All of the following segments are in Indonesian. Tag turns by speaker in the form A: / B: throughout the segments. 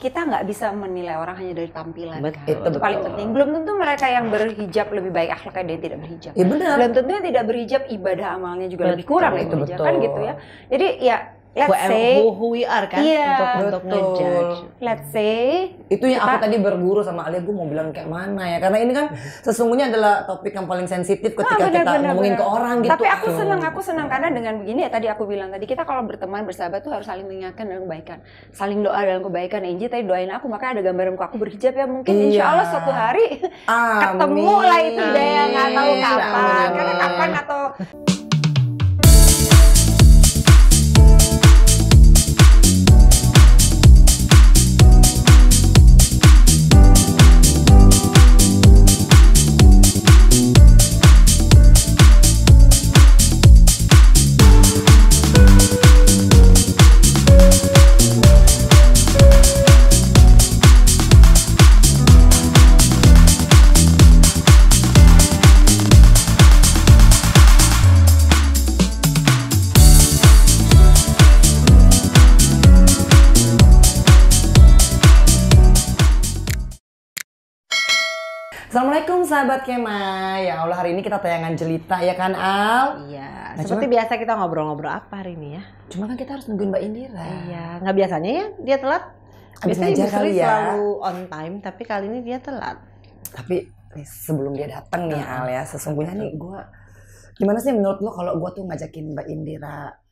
A: kita nggak bisa menilai orang hanya dari tampilan betul, kan. Itu betul. paling penting. Belum tentu mereka yang berhijab lebih baik akhlaknya dari yang tidak berhijab. Ya, benar. Belum tentu yang tidak berhijab ibadah amalnya juga betul, lebih kurang itu kan betul. kan gitu ya. Jadi ya let's who, say who, who we are kan yeah, untuk betul. untuk ngejudge.
B: Let's say itu yang kita, aku tadi berguru sama Alia gue mau bilang kayak mana ya karena ini kan sesungguhnya adalah topik yang paling sensitif ah, ketika ah, bener, kita bener, ngomongin bener. ke orang gitu. Tapi aku senang,
A: aku senang karena dengan begini ya tadi aku bilang tadi kita kalau berteman bersahabat tuh harus saling mengingatkan dalam kebaikan, saling doa dalam kebaikan. Angie tadi doain aku makanya ada gambaranku aku berhijab ya mungkin iya. insya Allah suatu hari Amin. ketemu lah itu deh nggak tahu iya, kapan, Amin. karena kapan atau
B: sahabat Kema. Ya Allah hari ini kita tayangan jelita ya kan Al?
C: Iya. Nah, seperti
B: cuman, biasa kita ngobrol-ngobrol
C: apa hari ini ya? Cuma kan kita harus nungguin Mbak Indira. Iya. Nggak biasanya ya dia telat. Abis biasanya Ibu Sri ya. selalu on time tapi kali ini dia telat. Tapi
B: eh, sebelum dia datang nih iya. Al ya sesungguhnya nih gue gimana sih menurut lo kalau gue tuh ngajakin Mbak Indira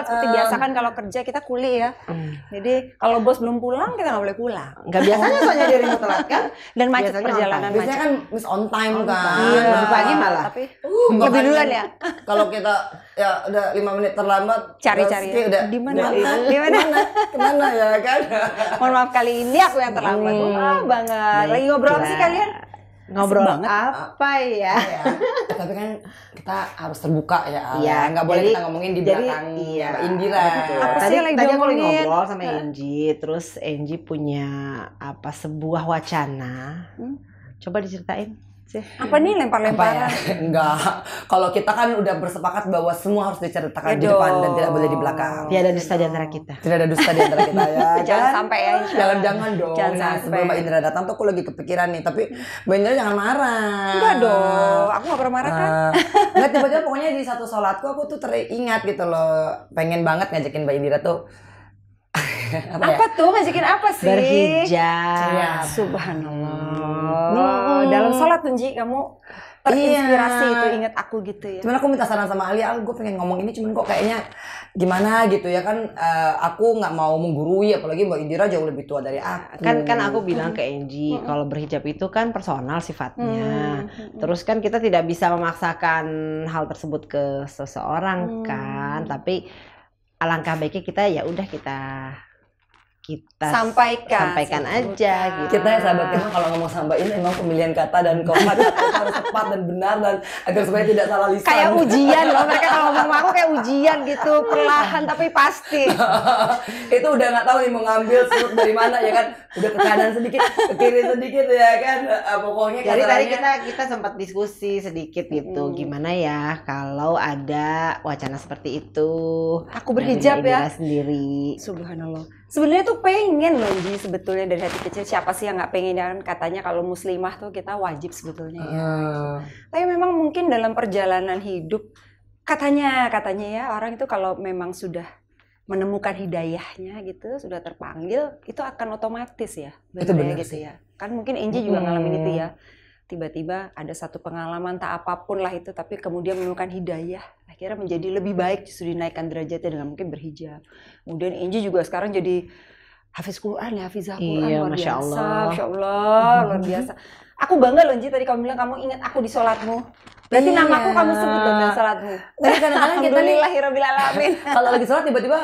A: istirahat seperti uh, biasa kan kalau kerja kita kuli ya. Hmm.
C: Jadi kalau bos belum pulang kita nggak boleh pulang. Nggak biasanya soalnya jadi telat kan. Dan macet biasanya perjalanan. Macet. kan
B: miss on time on kan. Iya. Lebih pagi malah.
A: Tapi uh,
C: lebih duluan ya.
B: Kalau kita ya udah lima menit terlambat. Cari-cari. ya. Udah. Di mana? Di mana?
A: Kemana ya kan? Mohon maaf kali ini aku yang terlambat. Hmm. Oh, banget. Lagi ngobrol apa sih kalian?
C: Ngobrol banget. apa ah, ya? Iya tapi kan kita harus terbuka ya. Iya, ya. nggak boleh jadi, kita ngomongin di belakang jadi, iya, Mbak Indira. gitu. Apa tadi, sih lagi tadi aku lagi ngobrol sama Enji, terus Enji punya apa sebuah wacana. Hmm? Coba diceritain. Apa nih iya. lempar-lemparan? Ya? Enggak. Kalau kita kan
B: udah bersepakat bahwa semua harus diceritakan di ya depan dan tidak boleh di belakang. Tidak ada dusta di antara kita. Tidak ada dusta di antara kita ya. jangan kan? sampai ya. Jangan jangan dong. Jangan nah, sampai. sebelum Mbak Indra datang tuh aku lagi kepikiran nih, tapi Mbak Indra jangan marah. Enggak dong. Aku gak pernah marah kan. Uh, enggak tiba-tiba pokoknya di satu sholatku aku tuh teringat gitu loh. Pengen banget ngajakin Mbak Indra tuh
A: apa, apa ya? tuh ngajakin apa sih? Berhijab. Ya. Subhanallah. Hmm. Oh. dalam sholat tuh Ji kamu
B: terinspirasi iya. itu inget
A: aku gitu ya. Cuman aku minta saran sama Ali, Al, ah,
B: gue pengen ngomong ini cuman kok kayaknya gimana gitu ya kan uh, aku nggak mau
C: menggurui apalagi Mbak Indira jauh lebih tua dari nah, aku. Kan kan aku bilang ke Angie, -hmm. kalau berhijab itu kan personal sifatnya. -hmm. Terus kan kita tidak bisa memaksakan hal tersebut ke seseorang mm. kan, tapi alangkah baiknya kita ya udah kita kita sampaikan sampaikan aja gitu. kita ya sahabat kita kalau ngomong sambain
B: emang pemilihan kata dan kata harus tepat dan benar dan agar supaya tidak salah lisan kayak ujian loh mereka kalau ngomong aku kayak ujian gitu perlahan tapi pasti itu udah nggak tahu nih mau ngambil surut dari mana ya kan udah ke kanan sedikit ke kiri sedikit ya kan eh, pokoknya jadi tadi kita
C: kita sempat diskusi sedikit gitu hmm. gimana ya kalau ada wacana seperti itu aku berhijab ya sendiri subhanallah
A: sebenarnya tuh pengen loh Ji sebetulnya dari hati kecil siapa sih yang nggak pengen dan katanya kalau muslimah tuh kita wajib sebetulnya ya. Uh. Tapi memang mungkin dalam perjalanan hidup katanya katanya ya orang itu kalau memang sudah menemukan hidayahnya gitu sudah terpanggil itu akan otomatis ya itu benar gitu sih. ya kan mungkin Enji juga hmm. ngalamin itu ya tiba-tiba ada satu pengalaman tak apapun lah itu tapi kemudian menemukan hidayah akhirnya menjadi lebih baik justru dinaikkan derajatnya dengan mungkin berhijab kemudian Inji juga sekarang jadi hafiz Quran ya hafizah iya, Quran iya, luar Masya biasa Allah. Masya Allah luar mm-hmm. biasa aku bangga loh Inji tadi kamu bilang kamu ingat aku di sholatmu
C: Berarti iya. aku kamu sebut dalam ya sholatmu.
A: Jadi nah, kadang-kadang kita nih alamin. Kalau lagi sholat tiba-tiba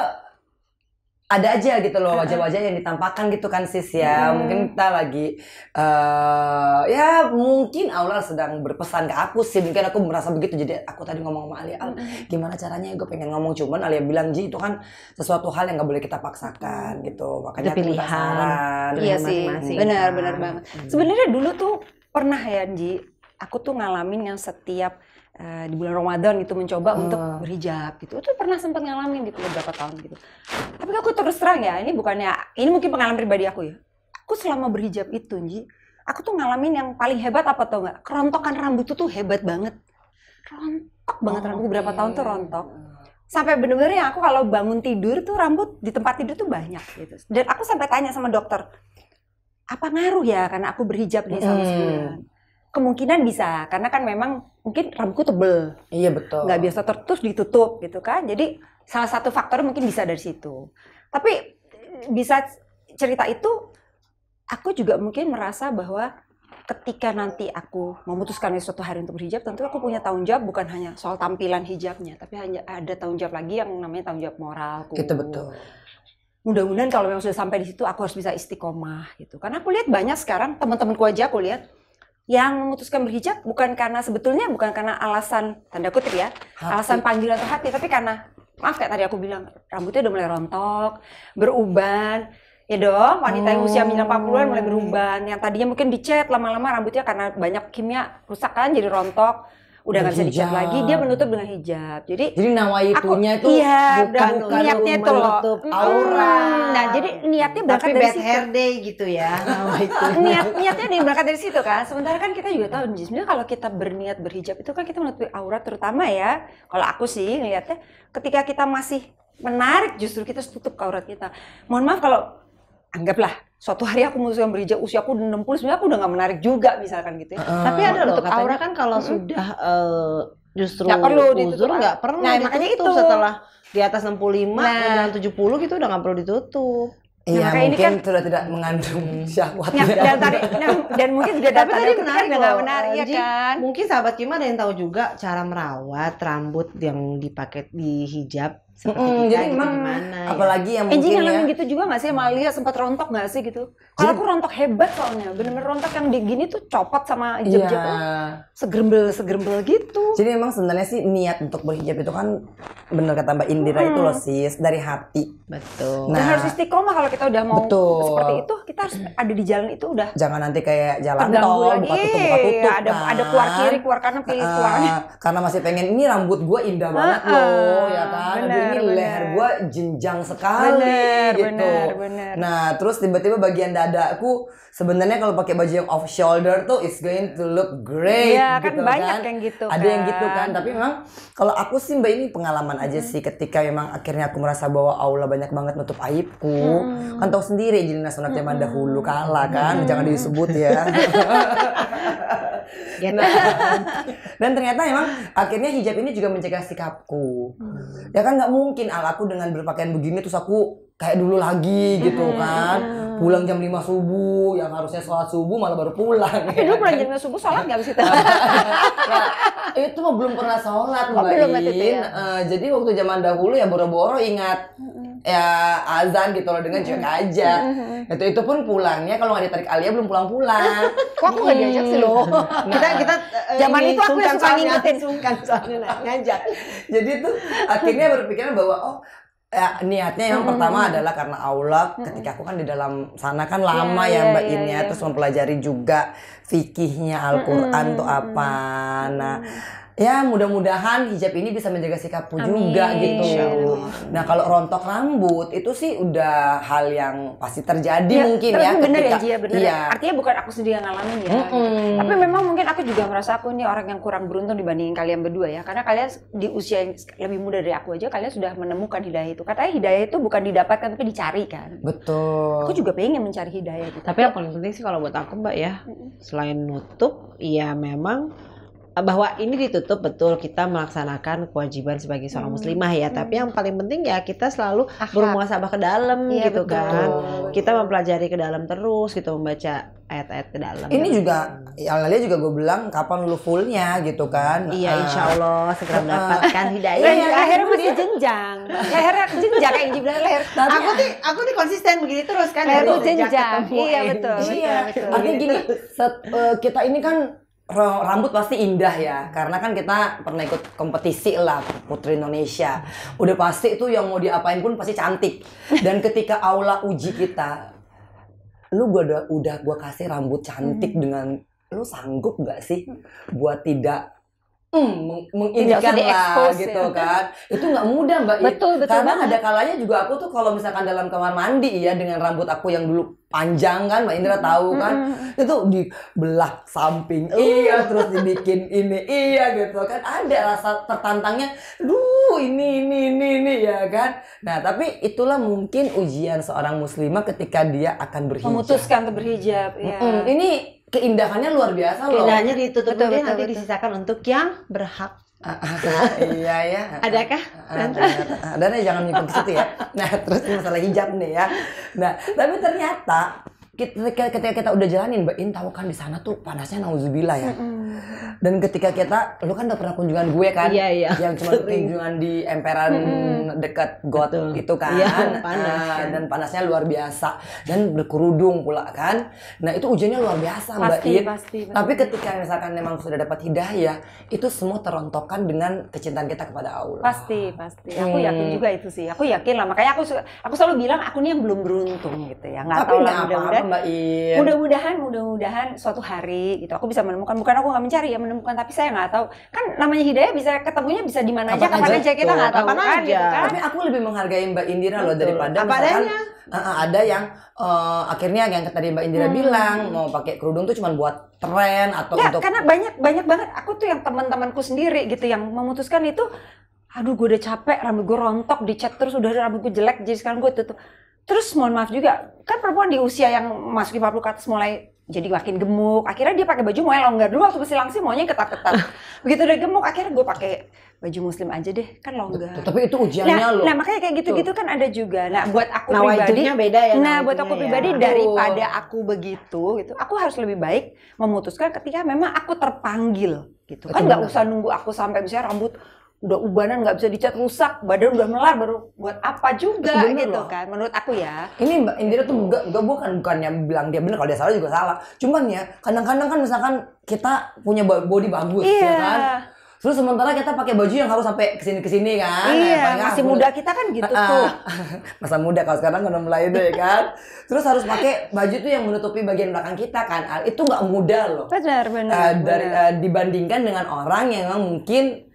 A: ada
B: aja gitu loh wajah-wajah yang ditampakkan gitu kan sis ya hmm. mungkin kita lagi uh, ya mungkin Allah sedang berpesan ke aku sih mungkin aku merasa begitu jadi aku tadi ngomong sama Alia Al gimana caranya ya? gue pengen ngomong cuman Alia bilang Ji itu kan sesuatu hal yang gak boleh kita paksakan
A: gitu makanya itu pilihan iya, iya sih benar-benar kan. banget sebenarnya dulu tuh pernah ya Ji aku tuh ngalamin yang setiap uh, di bulan Ramadan gitu mencoba uh. untuk berhijab gitu. Itu pernah sempat ngalamin gitu beberapa tahun gitu. Tapi aku terus terang ya, ini bukannya ini mungkin pengalaman pribadi aku ya. Aku selama berhijab itu, Nji, aku tuh ngalamin yang paling hebat apa tau nggak? Kerontokan rambut tuh hebat banget. Rontok banget oh, rambut okay. berapa tahun tuh rontok. Sampai bener-bener aku kalau bangun tidur tuh rambut di tempat tidur tuh banyak gitu. Dan aku sampai tanya sama dokter, apa ngaruh ya karena aku berhijab nih sama hmm kemungkinan bisa karena kan memang mungkin rambutku tebel iya betul nggak biasa ter ditutup gitu kan jadi salah satu faktor mungkin bisa dari situ tapi bisa cerita itu aku juga mungkin merasa bahwa ketika nanti aku memutuskan suatu hari untuk berhijab tentu aku punya tanggung jawab bukan hanya soal tampilan hijabnya tapi hanya ada tanggung jawab lagi yang namanya tanggung jawab moralku itu betul mudah-mudahan kalau memang sudah sampai di situ aku harus bisa istiqomah gitu karena aku lihat banyak sekarang teman-temanku aja aku lihat yang memutuskan berhijab bukan karena sebetulnya bukan karena alasan tanda kutip ya hati. alasan panggilan atau hati tapi karena maaf kayak tadi aku bilang rambutnya udah mulai rontok beruban ya dong wanita yang usia menjelang 40-an mulai beruban yang tadinya mungkin dicet lama-lama rambutnya karena banyak kimia rusak kan jadi rontok udah nggak bisa dicat lagi dia menutup dengan hijab jadi
B: jadi nawaitunya itu iya, bukan, bukan niatnya itu menutup aura nah jadi
A: niatnya berangkat dari situ hair day gitu ya niat niatnya berangkat dari situ kan sementara kan kita juga tahu sebenarnya kalau kita berniat berhijab itu kan kita menutup aurat terutama ya kalau aku sih ngelihatnya ketika kita masih menarik justru kita tutup aurat kita mohon maaf kalau anggaplah suatu hari aku memutuskan berhijab usia aku 60 sebenarnya aku udah nggak menarik juga misalkan gitu ya. Uh, Tapi ada loh untuk katanya, aura kan
C: kalau uh, sudah uh, justru gak perlu uzur nggak nah, pernah nah, ditutup makanya itu setelah di atas 65 nah. dan 70 gitu udah nggak perlu ditutup. Iya, nah, mungkin ini kan, sudah tidak mengandung hmm. syahwatnya. Ya, dan, tadi, nah, dan mungkin sudah tapi tadi kan menarik kan loh, menarik ya kan. Mungkin sahabat Kim ada yang tahu juga cara merawat rambut yang dipakai di hijab seperti mm, jadi memang gitu gimana, ya? apalagi yang mungkin Enjing ya. gitu
A: juga nggak sih Malia sempat rontok nggak sih gitu kalau aku rontok hebat soalnya bener-bener rontok yang begini tuh copot sama hijab-hijab
B: yeah. segerembel segerembel gitu jadi memang sebenarnya sih niat untuk berhijab itu kan bener kata Mbak Indira hmm. itu loh sis dari hati betul nah, Dan harus istiqomah kalau kita udah mau betul. seperti itu kita harus ada di jalan itu udah jangan nanti kayak jalan tol lagi. buka tutup buka tutup iya, ada kan. ada keluar kiri
A: keluar kanan pilih uh, keluar ah,
B: ah. karena masih pengen ini rambut gue indah uh, banget uh, loh ya kan bener ini bener. leher gue jenjang sekali bener, gitu. Bener, bener. Nah terus tiba-tiba bagian dadaku sebenarnya kalau pakai baju yang off shoulder tuh is going to look great. Iya kan gitu, kan banyak kan. yang gitu. Ada kan. yang gitu kan. kan. Tapi memang kalau aku sih mbak ini pengalaman aja hmm. sih ketika memang akhirnya aku merasa bahwa Allah banyak banget nutup aibku. Hmm. Kan tahu sendiri jadi nasional zaman hmm. dahulu kalah kan. Hmm. Jangan disebut ya. nah, gitu. dan ternyata emang akhirnya hijab ini juga mencegah sikapku. Hmm. Ya kan nggak mungkin ala aku dengan berpakaian begini terus aku kayak dulu lagi gitu mm-hmm. kan mm-hmm. pulang jam 5 subuh yang harusnya sholat subuh malah baru pulang tapi dulu pulang jam 5 subuh sholat gak bisa itu nah, itu mah belum pernah sholat mbak oh, belum, Ya? Uh, jadi waktu zaman dahulu ya boro-boro ingat ya azan gitu loh dengan cuek mm-hmm. aja. Mm-hmm. Itu itu pun pulangnya kalau nggak ditarik Alia belum pulang-pulang. Kok aku nggak diajak sih lo? Nah, kita kita
C: eh, zaman itu aku yang suka ngingetin sungkan soalnya ngajak.
B: Jadi itu akhirnya berpikiran bahwa oh ya, niatnya yang mm -hmm. pertama adalah karena Allah mm -hmm. ketika aku kan di dalam sana kan lama yeah, ya iya, mbak yeah, Inya yeah. terus mempelajari juga fikihnya Al-Qur'an mm -hmm. tuh apa. Nah, mm -hmm ya mudah-mudahan hijab ini bisa menjaga sikapku juga gitu. Nah kalau rontok rambut itu sih udah hal yang pasti terjadi ya, mungkin ya, ya, ya. Bener ketika, ya Jia, bener ya.
A: Artinya bukan aku sendiri yang ngalamin ya. Mm -hmm. Tapi memang mungkin aku juga merasa aku ini orang yang kurang beruntung dibandingin kalian berdua ya. Karena kalian di usia yang lebih muda dari aku aja kalian sudah menemukan hidayah itu. Katanya hidayah itu bukan didapatkan tapi dicari kan.
C: Betul. Aku juga
A: pengen mencari hidayah gitu.
C: Tapi yang paling penting sih kalau buat aku Mbak ya, selain nutup, ya memang bahwa ini ditutup betul kita melaksanakan kewajiban sebagai seorang hmm. muslimah ya hmm. tapi yang paling penting ya kita selalu Akhlak. bermuasabah ke dalam ya, gitu betul. kan kita mempelajari ke dalam terus gitu membaca ayat-ayat ke dalam ini ya. juga
B: ya Lalia juga gue bilang kapan lu fullnya gitu kan iya nah, insya Allah segera mendapatkan
A: hidayah ya, ya, leher masih iya. jenjang akhirnya jenjang kayak dibilang leher nah, aku tuh aku tuh konsisten
C: begini terus kan leher ya, jenjang iya betul, betul, iya, betul, iya, betul. artinya
B: gini set, uh, kita ini kan rambut pasti indah ya karena kan kita pernah ikut kompetisi lah putri Indonesia udah pasti itu yang mau diapain pun pasti cantik dan ketika aula uji kita lu gua udah udah gua kasih rambut cantik hmm. dengan lu sanggup gak sih buat tidak hmm, mengindikan lah gitu ya. kan. Itu nggak mudah mbak. Betul betul. Karena banget. ada kalanya juga aku tuh kalau misalkan dalam kamar mandi ya dengan rambut aku yang dulu panjang kan mbak Indra tahu kan hmm. itu dibelah samping uh. iya terus dibikin ini iya gitu kan ada rasa tertantangnya duh ini ini ini ini ya kan nah tapi itulah mungkin ujian seorang muslimah ketika dia akan berhijab memutuskan untuk berhijab ya. Mm ini keindahannya luar biasa loh. Keindahannya
C: ditutup betul, betul, nanti disisakan untuk yang berhak.
B: Ah, ah. Nah. iya ya. Adakah? Ah, ada nih, jangan ngikut situ ya. Nah terus masalah hijab nih ya. Nah tapi ternyata ketika, ketika kita udah jalanin Mbak In tahu kan di sana tuh panasnya nauzubillah ya. Mm-hmm. Dan ketika kita lu kan udah pernah kunjungan gue kan iya, iya. yang cuma kunjungan di emperan dekat got Betul. itu kan. Iya, ah, panas, uh, kan. dan panasnya luar biasa dan berkerudung pula kan. Nah, itu ujiannya luar biasa pasti, Mbak In. Pasti, pasti. Tapi ketika misalkan memang sudah dapat hidayah, itu semua terontokkan dengan kecintaan kita kepada
A: Allah. Pasti, pasti. Aku hmm. yakin juga itu sih. Aku yakin lah. Makanya aku aku selalu bilang aku nih yang belum beruntung gitu ya. Nggak Tapi tahu lah Mbak In. Mudah-mudahan, mudah-mudahan suatu hari gitu aku bisa menemukan. Bukan aku nggak mencari ya menemukan, tapi saya nggak tahu. Kan namanya hidayah bisa ketemunya bisa di mana aja, kapan aja, kita nggak tahu kan, aja. Gitu kan. Tapi aku
B: lebih menghargai Mbak Indira loh daripada Apa misalkan adanya? Uh, ada yang uh, akhirnya yang tadi Mbak Indira hmm. bilang mau pakai kerudung tuh cuma buat tren atau ya, untuk karena
A: banyak banyak banget aku tuh yang teman-temanku sendiri gitu yang memutuskan itu aduh gue udah capek rambut gue rontok dicat terus udah rambut gue jelek jadi sekarang gue tutup terus mohon maaf juga kan perempuan di usia yang masuk di ke atas mulai jadi makin gemuk akhirnya dia pakai baju mulai longgar oh, dulu waktu masih langsing maunya ketat-ketat begitu udah gemuk akhirnya gue pakai baju muslim aja deh kan longgar tapi
B: itu ujiannya nah, loh nah
A: makanya kayak gitu-gitu kan ada juga nah, nah buat aku nah, pribadi beda ya nah buat aku ya. pribadi ya. daripada aku begitu gitu aku harus lebih baik memutuskan ketika memang aku terpanggil gitu kan nggak usah nunggu aku sampai misalnya rambut udah ubanan nggak bisa dicat rusak badan udah melar baru buat apa juga gitu, gitu loh. kan menurut aku ya
B: ini mbak Indira tuh gak, bukan bukan yang bilang dia benar kalau dia salah juga salah cuman ya kadang-kadang kan misalkan kita punya body bagus ya iya. ya kan Terus sementara kita pakai baju yang harus sampai kesini kesini kan. Iya, nah, masih aku, muda kita kan gitu uh, tuh. Masa muda kalau sekarang udah mulai deh ya kan. Terus harus pakai baju tuh yang menutupi bagian belakang kita kan. Ah, itu nggak mudah loh. Benar benar. Uh, dari, Uh, dibandingkan dengan orang yang mungkin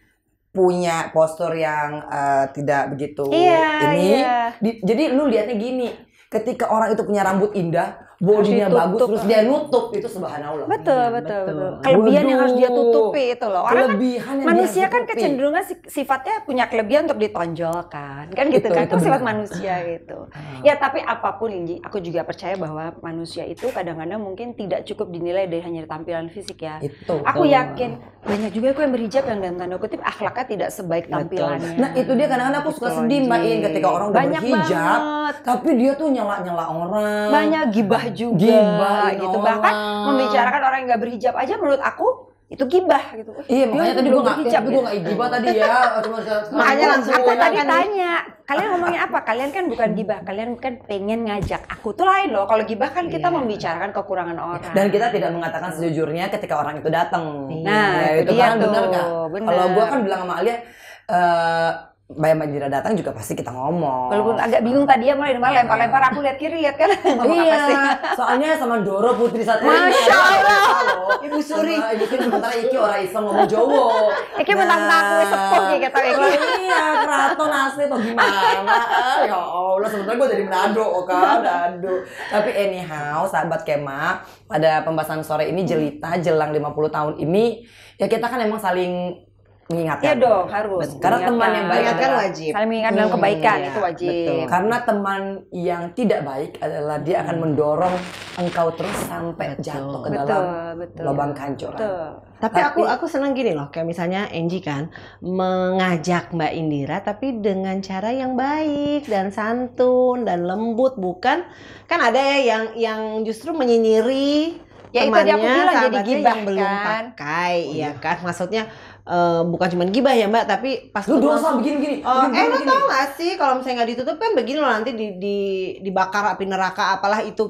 B: punya postur yang uh, tidak begitu iya, ini iya. Di, jadi lu liatnya gini ketika orang itu punya rambut indah bodinya bagus tutup. terus dia nutup itu subhanallah. Betul, ya,
A: betul,
C: betul. betul. Kelebihan yang harus dia tutupi itu loh. Orang kan, manusia kan kecenderungan
A: sifatnya punya kelebihan untuk ditonjolkan. Kan gitu betul, kan. Itu, itu sifat manusia gitu. Ah. Ya, tapi apapun ini aku juga percaya bahwa manusia itu kadang-kadang mungkin tidak cukup dinilai dari hanya tampilan fisik ya. Itu. Aku betul. yakin banyak juga aku yang berhijab yang dalam tanda kutip akhlaknya tidak sebaik
C: tampilannya.
A: Nah, itu dia kadang-kadang aku suka sedih, main ketika orang udah banyak berhijab banget. tapi dia tuh nyela-nyela orang. Banyak gibah juga gibah, gitu orang. bahkan membicarakan orang yang nggak berhijab aja menurut aku itu gibah gitu. Iya, makanya tadi gue gak hijab, gitu. gue nggak gibah tadi ya. makanya langsung aku tadi kan. tanya, kalian ngomongnya apa? Kalian kan bukan gibah, kalian kan pengen ngajak aku tuh lain loh. Kalau gibah kan kita iya. membicarakan kekurangan orang. Dan kita tidak mengatakan
B: sejujurnya ketika orang itu datang. Iya, nah, itu, itu kan benar Kalau gue kan bilang sama Alia, eh, Bayam Bandira datang juga pasti kita ngomong. Walaupun
A: agak bingung tadi ya mulai lempar lempar iya. lempar aku lihat kiri lihat kan. iya.
B: Soalnya sama Doro Putri Satria. Masya Allah. Ibu Suri. Ibu Suri sementara Iki orang iseng ngomong Jowo. Iki menang nah. aku sepuh ya kata Iki. Iya keraton asli atau gimana? ya Allah sebenarnya gue dari Manado, oke oh, Manado. Tapi anyhow sahabat Kema pada pembahasan sore ini jelita jelang 50 tahun ini ya kita kan emang saling mengingatkan. Iya dong, harus. Betul. Karena teman yang baik kan wajib. Saling mengingatkan hmm, kebaikan iya. itu wajib. Betul. Karena teman yang tidak
C: baik adalah dia akan hmm. mendorong engkau terus sampai betul. jatuh ke betul, dalam betul. lubang kancuran. Betul. Tapi, tapi aku aku senang gini loh, kayak misalnya Angie kan mengajak Mbak Indira tapi dengan cara yang baik dan santun dan lembut bukan kan ada ya yang yang justru menyinyiri
A: ya temannya, itu dia aku bilang jadi gibah belum kan?
C: pakai oh, iya. ya kan maksudnya Uh, bukan cuma gibah ya mbak tapi pas lu dosa begini gini, uh, oh, eh lu tau gak sih kalau misalnya nggak ditutup kan begini lo nanti di, di dibakar api neraka apalah itu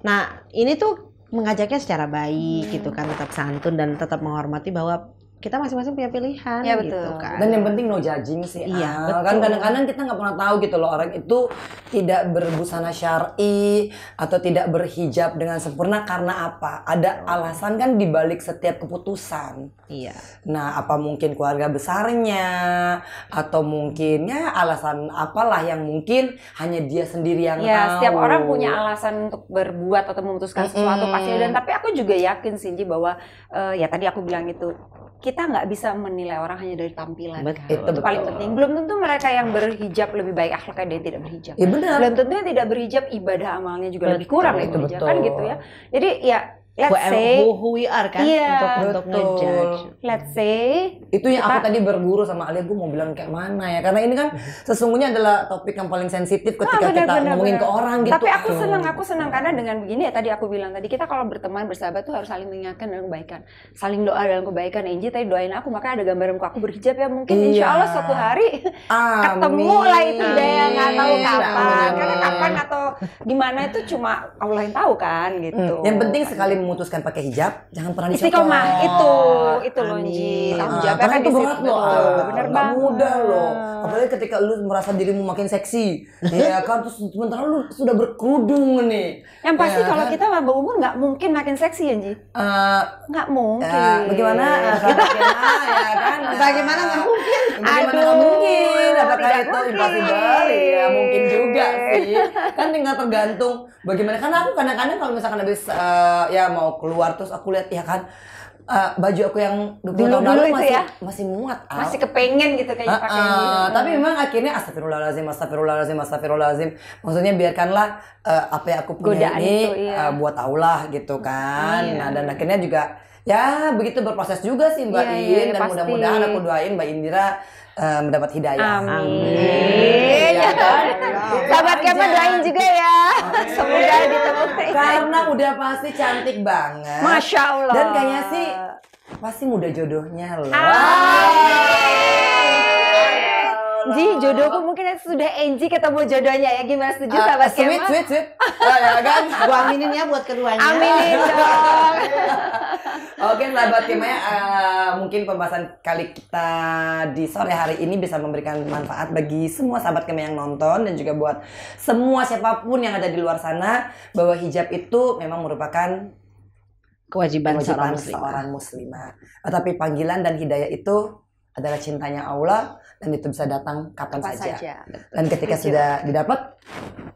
C: nah ini tuh mengajaknya secara baik hmm. gitu kan tetap santun dan tetap menghormati bahwa kita masing-masing punya pilihan ya, betul. Gitu kan. Dan yang penting no judging
B: sih. Iya, ah, kan kadang-kadang kita nggak pernah tahu gitu loh orang itu tidak berbusana syar'i atau tidak berhijab dengan sempurna karena apa? Ada alasan kan di balik setiap keputusan. Iya. Nah, apa mungkin keluarga besarnya atau mungkin ya alasan apalah yang mungkin hanya dia sendiri yang ya, tahu. setiap orang punya
A: alasan untuk berbuat atau memutuskan sesuatu mm -hmm. pasti dan tapi aku juga yakin sih bahwa uh, ya tadi aku bilang itu kita nggak bisa menilai orang hanya dari tampilan. Bet, kan? Itu, itu paling penting. Belum tentu mereka yang berhijab lebih baik akhlaknya dari yang tidak berhijab. Ya, benar. Belum tentu yang tidak berhijab ibadah amalnya juga betul, lebih kurang itu kan betul. kan gitu ya. Jadi ya let's whoever, say who, who we are kan yeah, untuk untuk ngejudge. Let's say itu yang kita, aku tadi berguru sama Alia gue mau bilang
B: kayak mana ya karena ini kan mhm. sesungguhnya adalah topik yang paling sensitif ketika oh, ah, bener, kita bener, ngomongin bener. ke orang gitu. Tapi aku senang
A: aku senang karena dengan begini ya tadi aku bilang tadi kita kalau berteman bersahabat tuh harus saling mengingatkan dalam kebaikan, saling doa dalam kebaikan. Angie tadi doain aku makanya ada gambaran aku berhijab ya mungkin iya. insya Allah suatu hari Amin. ketemu lah itu deh yang nggak tahu iya, kapan Amin. karena kapan atau gimana itu cuma Allah yang tahu kan gitu. Hmm. Yang penting sekali memutuskan pakai hijab, jangan pernah disokong. Istiqomah itu, itu loh Ji. Tanggung jawabnya kan itu berat loh. Bener Gak
B: mudah loh. Apalagi ketika lu merasa dirimu makin seksi. ya kan terus sementara lu sudah
A: berkerudung nih. Yang pasti ya, kalau kan? kita mabuk umur nggak mungkin makin seksi ya Ji. Uh, eh, nggak mungkin. Ya, bagaimana? bagaimana ya kan? Bagaimana nggak mungkin? Bagaimana nggak mungkin? Apakah itu impossible? Ya mungkin juga
B: sih. Kan tinggal tergantung bagaimana. Karena aku kadang-kadang kalau misalkan habis uh, ya mau keluar terus aku lihat ya kan uh, baju aku yang dulu dulu, tahun lalu masih ya? masih muat
A: Al. masih kepengen gitu kayak uh, uh,
B: gitu. tapi memang akhirnya astagfirullahalazim astagfirullahalazim astagfirullahalazim maksudnya biarkanlah uh, apa yang aku punya Godaan ini itu, iya. uh, buat Allah gitu kan iya. nah dan akhirnya juga ya begitu berproses juga sih Mbak yeah, iya, In yeah, dan mudah-mudahan aku doain Mbak Indira uh, mendapat
A: hidayah. Amin. Amin. Ya, ya kan? ya, Sahabat doain
B: juga ya. Semoga ditemukan. Karena udah pasti cantik banget. Masya Allah. Dan kayaknya
A: sih pasti mudah jodohnya loh.
B: Amin.
A: Ji, jodohku mungkin sudah Enji ketemu jodohnya ya. Gimana setuju uh, sahabat sweet, Sweet, sweet, sweet.
C: Oh, ya kan? Gua aminin ya buat keduanya. Amin. dong
B: mungkin sahabat Kimia uh, eh, mungkin pembahasan kali kita di sore hari ini bisa memberikan manfaat bagi semua sahabat kami yang nonton dan juga buat semua siapapun yang ada di luar sana bahwa hijab itu memang merupakan
C: kewajiban, kewajiban seorang, muslimah.
B: seorang muslimah. Tetapi eh, panggilan dan hidayah itu adalah cintanya Allah dan itu bisa datang kapan, saja. saja.
A: Dan ketika sudah didapat,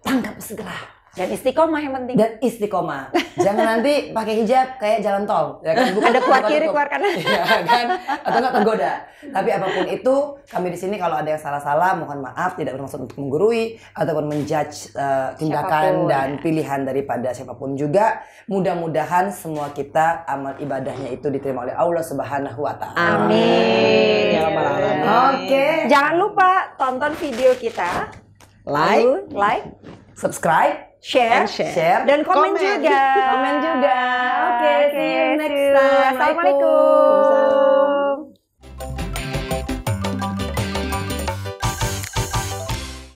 A: tangkap segera. Dan istiqomah yang
B: penting. Dan istiqomah. Jangan nanti pakai hijab kayak jalan tol. Ya kan? Bukan ada kuat kiri, kuat kanan. ya, kan? Atau nggak tergoda. Tapi apapun itu, kami di sini kalau ada yang salah-salah, mohon maaf, tidak bermaksud untuk menggurui ataupun menjudge uh, tindakan siapapun, dan ya. pilihan daripada siapapun juga. Mudah-mudahan semua kita amal ibadahnya itu diterima oleh Allah Subhanahu wa taala. Amin. Ya
A: Oke. Jangan lupa tonton video kita. Like, lalu like,
B: subscribe share, and share, share dan komen, komen. juga. komen juga. Oke, okay, okay, see you next time. Assalamualaikum.
A: Assalamualaikum.